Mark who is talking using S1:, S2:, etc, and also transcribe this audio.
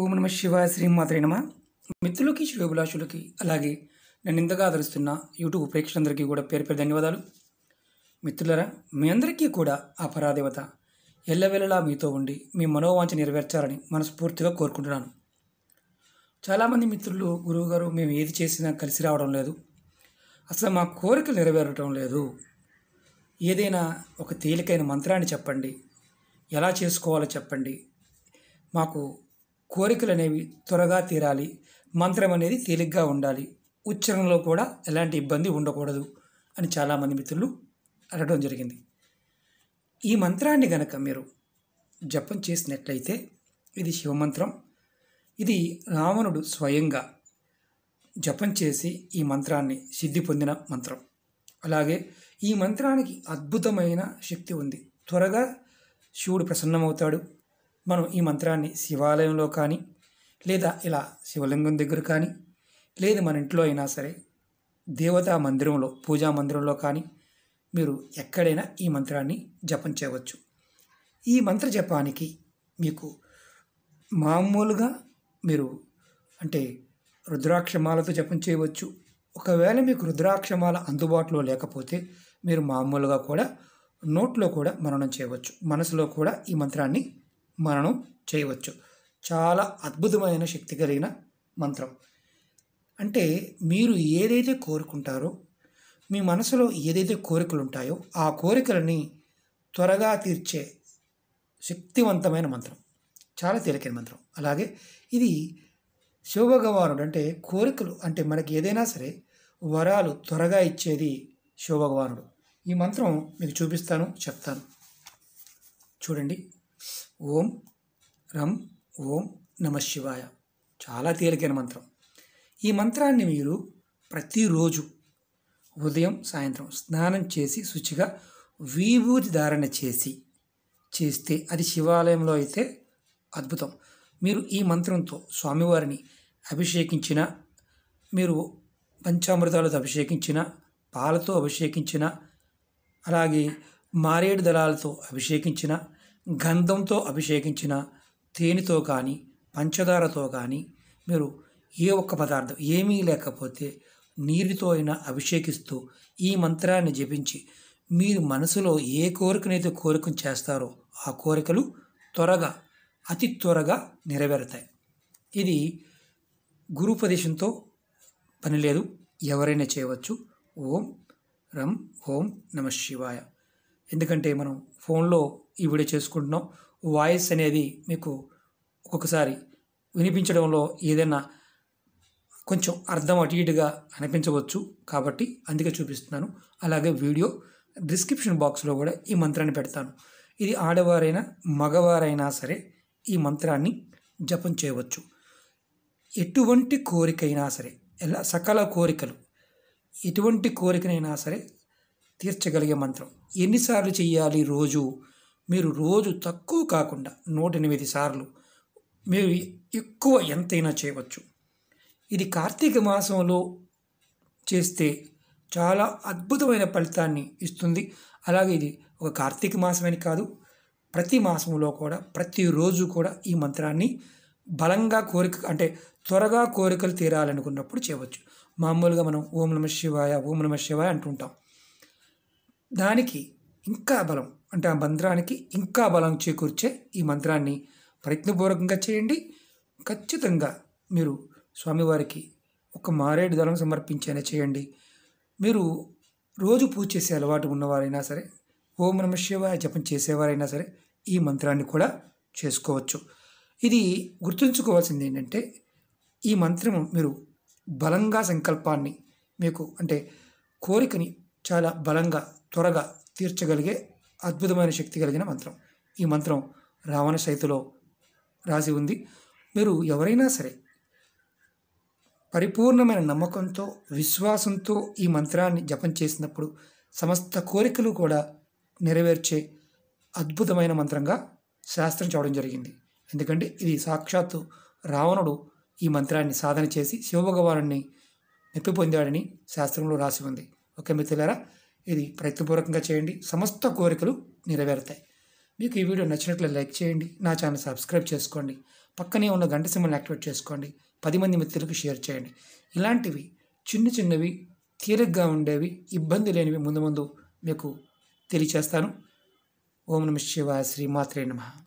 S1: ఓం నమ శివాయ శ్రీ మాత్రి నమ మిత్రులకి శ్రేభిలాషులకి అలాగే నన్ను ఇంతగా ఆదరిస్తున్న యూట్యూబ్ ప్రేక్షకులందరికీ కూడా పేరు పేరు ధన్యవాదాలు మిత్రులరా మీ అందరికీ కూడా ఆ పరాదేవత ఎల్లవెల్లలా మీతో ఉండి మీ మనోవాంఛ నెరవేర్చాలని మనస్ఫూర్తిగా కోరుకుంటున్నాను చాలామంది మిత్రులు గురువుగారు మేము ఏది చేసినా కలిసి రావడం లేదు అసలు మా కోరికలు నెరవేరటం లేదు ఏదైనా ఒక తేలికైన మంత్రాన్ని చెప్పండి ఎలా చేసుకోవాలో చెప్పండి మాకు కోరికలు అనేవి త్వరగా తీరాలి మంత్రం అనేది తేలిగ్గా ఉండాలి ఉచ్చారణలో కూడా ఎలాంటి ఇబ్బంది ఉండకూడదు అని చాలామంది మిత్రులు అడగడం జరిగింది ఈ మంత్రాన్ని గనక మీరు జపం చేసినట్లయితే ఇది శివమంత్రం ఇది రావణుడు స్వయంగా జపం చేసి ఈ మంత్రాన్ని సిద్ధి పొందిన మంత్రం అలాగే ఈ మంత్రానికి అద్భుతమైన శక్తి ఉంది త్వరగా శివుడు ప్రసన్నమవుతాడు మనం ఈ మంత్రాన్ని శివాలయంలో కానీ లేదా ఇలా శివలింగం దగ్గర కానీ లేదు మన ఇంట్లో అయినా సరే దేవతా మందిరంలో పూజా మందిరంలో కానీ మీరు ఎక్కడైనా ఈ మంత్రాన్ని జపం చేయవచ్చు ఈ మంత్ర జపానికి మీకు మామూలుగా మీరు అంటే రుద్రాక్షమాలతో జపం చేయవచ్చు ఒకవేళ మీకు రుద్రాక్షమాల అందుబాటులో లేకపోతే మీరు మామూలుగా కూడా నోట్లో కూడా మననం చేయవచ్చు మనసులో కూడా ఈ మంత్రాన్ని మనం చేయవచ్చు చాలా అద్భుతమైన శక్తి కలిగిన మంత్రం అంటే మీరు ఏదైతే కోరుకుంటారో మీ మనసులో ఏదైతే కోరికలు ఉంటాయో ఆ కోరికలని త్వరగా తీర్చే శక్తివంతమైన మంత్రం చాలా తేలికైన మంత్రం అలాగే ఇది శివభగవానుడు అంటే కోరికలు అంటే మనకి ఏదైనా సరే వరాలు త్వరగా ఇచ్చేది శివభగవానుడు ఈ మంత్రం మీకు చూపిస్తాను చెప్తాను చూడండి ఓం రం ఓం నమ శివాయ చాలా తేలికైన మంత్రం ఈ మంత్రాన్ని మీరు ప్రతిరోజు ఉదయం సాయంత్రం స్నానం చేసి శుచిగా విభూతి ధారణ చేసి చేస్తే అది శివాలయంలో అయితే అద్భుతం మీరు ఈ మంత్రంతో స్వామివారిని అభిషేకించిన మీరు పంచామృతాలతో అభిషేకించిన పాలతో అభిషేకించిన అలాగే మారేడు దళాలతో అభిషేకించిన గంధంతో అభిషేకించిన తేనెతో కానీ పంచదారతో కానీ మీరు ఏ ఒక్క పదార్థం ఏమీ లేకపోతే నీటితో అయినా అభిషేకిస్తూ ఈ మంత్రాన్ని జపించి మీరు మనసులో ఏ కోరికనైతే కోరికను చేస్తారో ఆ కోరికలు త్వరగా అతి త్వరగా నెరవేరుతాయి ఇది గురుపదేశంతో పని లేదు ఎవరైనా చేయవచ్చు ఓం రం ఓం నమ శివాయ ఎందుకంటే మనం ఫోన్లో ఈ వీడియో చేసుకుంటున్నాం వాయిస్ అనేది మీకు ఒక్కొక్కసారి వినిపించడంలో ఏదైనా కొంచెం అర్థం అటు ఇటుగా అనిపించవచ్చు కాబట్టి అందుకే చూపిస్తున్నాను అలాగే వీడియో డిస్క్రిప్షన్ బాక్స్లో కూడా ఈ మంత్రాన్ని పెడతాను ఇది ఆడవారైనా మగవారైనా సరే ఈ మంత్రాన్ని జపం చేయవచ్చు ఎటువంటి కోరికైనా సరే ఎలా సకల కోరికలు ఎటువంటి కోరికనైనా సరే తీర్చగలిగే మంత్రం ఎన్నిసార్లు చేయాలి రోజు మీరు రోజు తక్కువ కాకుండా నూట ఎనిమిది సార్లు మీరు ఎక్కువ ఎంతైనా చేయవచ్చు ఇది కార్తీక మాసంలో చేస్తే చాలా అద్భుతమైన ఫలితాన్ని ఇస్తుంది అలాగే ఇది ఒక కార్తీక మాసమని కాదు ప్రతి మాసంలో కూడా ప్రతిరోజు కూడా ఈ మంత్రాన్ని బలంగా కోరిక అంటే త్వరగా కోరికలు తీరాలనుకున్నప్పుడు చేయవచ్చు మామూలుగా మనం ఓం నమ శివాయ ఓం నమ శివాయ అంటుంటాం దానికి ఇంకా బలం అంటే ఆ మంత్రానికి ఇంకా బలం చేకూర్చే ఈ మంత్రాన్ని ప్రయత్నపూర్వకంగా చేయండి ఖచ్చితంగా మీరు స్వామివారికి ఒక మారేడు దళం సమర్పించేనా చేయండి మీరు రోజు పూజ చేసే అలవాటు ఉన్నవారైనా సరే ఓం నమ శివాయ జపం చేసేవారైనా సరే ఈ మంత్రాన్ని కూడా చేసుకోవచ్చు ఇది గుర్తుంచుకోవాల్సింది ఏంటంటే ఈ మంత్రము మీరు బలంగా సంకల్పాన్ని మీకు అంటే కోరికని చాలా బలంగా త్వరగా తీర్చగలిగే అద్భుతమైన శక్తి కలిగిన మంత్రం ఈ మంత్రం రావణ సైతులో రాసి ఉంది మీరు ఎవరైనా సరే పరిపూర్ణమైన నమ్మకంతో విశ్వాసంతో ఈ మంత్రాన్ని జపం చేసినప్పుడు సమస్త కోరికలు కూడా నెరవేర్చే అద్భుతమైన మంత్రంగా శాస్త్రం చూడడం జరిగింది ఎందుకంటే ఇది సాక్షాత్తు రావణుడు ఈ మంత్రాన్ని సాధన చేసి శివభగవాను మెప్పి పొందాడని శాస్త్రంలో రాసి ఉంది ఓకే మిత్రులారా ఇది ప్రయత్నపూర్వకంగా చేయండి సమస్త కోరికలు నెరవేరుతాయి మీకు ఈ వీడియో నచ్చినట్లు లైక్ చేయండి నా ఛానల్ సబ్స్క్రైబ్ చేసుకోండి పక్కనే ఉన్న గంట సింబల్ని యాక్టివేట్ చేసుకోండి పది మంది మిత్రులకు షేర్ చేయండి ఇలాంటివి చిన్న చిన్నవి తీరగ్గా ఉండేవి ఇబ్బంది లేనివి ముందు ముందు మీకు తెలియచేస్తాను ఓం నమ శివ శ్రీమాత్రే నమ